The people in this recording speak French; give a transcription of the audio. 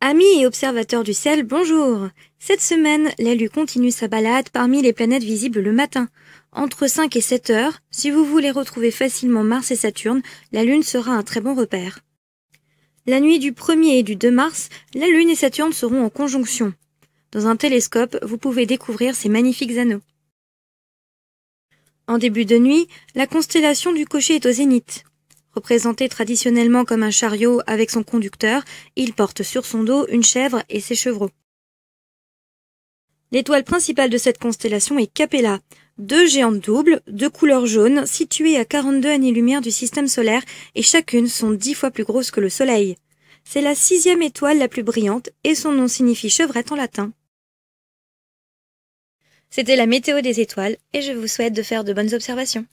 Amis et observateurs du ciel, bonjour Cette semaine, la Lune continue sa balade parmi les planètes visibles le matin. Entre 5 et 7 heures, si vous voulez retrouver facilement Mars et Saturne, la Lune sera un très bon repère. La nuit du 1er et du 2 mars, la Lune et Saturne seront en conjonction. Dans un télescope, vous pouvez découvrir ces magnifiques anneaux. En début de nuit, la constellation du cocher est au zénith. Représenté traditionnellement comme un chariot avec son conducteur, il porte sur son dos une chèvre et ses chevreaux. L'étoile principale de cette constellation est Capella, deux géantes doubles, de couleur jaune, situées à 42 années-lumière du système solaire et chacune sont dix fois plus grosses que le Soleil. C'est la sixième étoile la plus brillante et son nom signifie chevrette en latin. C'était la météo des étoiles et je vous souhaite de faire de bonnes observations.